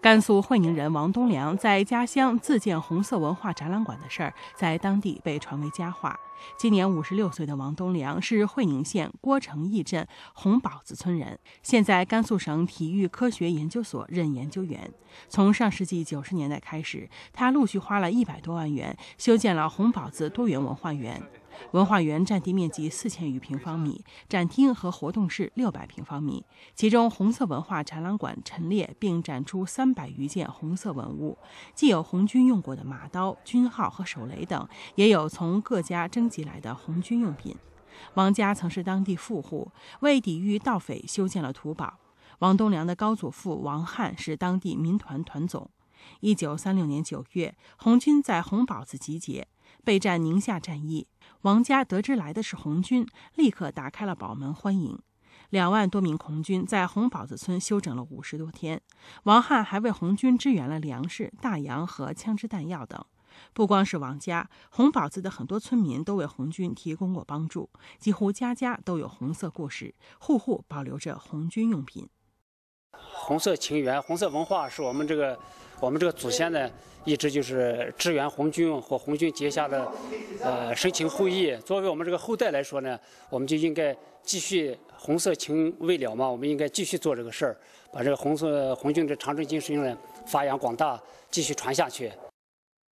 甘肃会宁人王东良在家乡自建红色文化展览馆的事儿，在当地被传为佳话。今年五十六岁的王东良是会宁县郭城驿镇红堡子村人，现在甘肃省体育科学研究所任研究员。从上世纪九十年代开始，他陆续花了一百多万元，修建了红堡子多元文化园。文化园占地面积四千余平方米，展厅和活动室六百平方米。其中红色文化展览馆陈列并展出三百余件红色文物，既有红军用过的马刀、军号和手雷等，也有从各家征集来的红军用品。王家曾是当地富户，为抵御盗匪修建了土堡。王东良的高祖父王汉是当地民团团总。一九三六年九月，红军在红堡子集结。备战宁夏战役，王家得知来的是红军，立刻打开了宝门欢迎。两万多名红军在红堡子村休整了五十多天。王汉还为红军支援了粮食、大洋和枪支弹药等。不光是王家，红堡子的很多村民都为红军提供过帮助，几乎家家都有红色故事，户户保留着红军用品。红色情缘、红色文化是我们这个。我们这个祖先呢，一直就是支援红军和红军结下的呃深情厚谊。作为我们这个后代来说呢，我们就应该继续红色情未了嘛，我们应该继续做这个事儿，把这个红色红军的长征精神呢发扬广大，继续传下去。